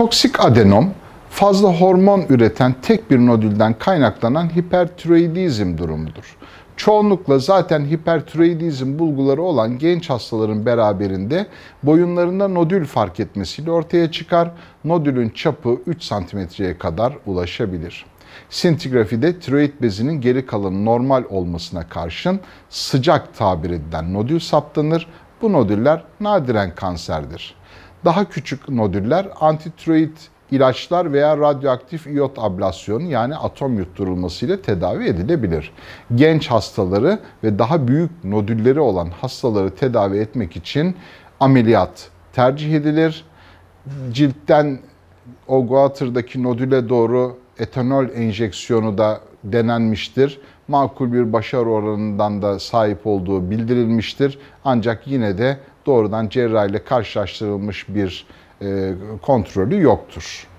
Toksik adenom fazla hormon üreten tek bir nodülden kaynaklanan hipertiroidizm durumudur. Çoğunlukla zaten hipertiroidizm bulguları olan genç hastaların beraberinde boyunlarında nodül fark etmesiyle ortaya çıkar. Nodülün çapı 3 santimetreye kadar ulaşabilir. Sintigrafide tiroid bezinin geri kalanı normal olmasına karşın sıcak tabir edilen nodül saptanır. Bu nodüller nadiren kanserdir. Daha küçük nodüller antitroid ilaçlar veya radyoaktif iot ablasyonu yani atom yutturulması ile tedavi edilebilir. Genç hastaları ve daha büyük nodülleri olan hastaları tedavi etmek için ameliyat tercih edilir. Ciltten o guatr'daki nodüle doğru etanol enjeksiyonu da denenmiştir makul bir başarı oranından da sahip olduğu bildirilmiştir. Ancak yine de doğrudan cerrah ile karşılaştırılmış bir e, kontrolü yoktur.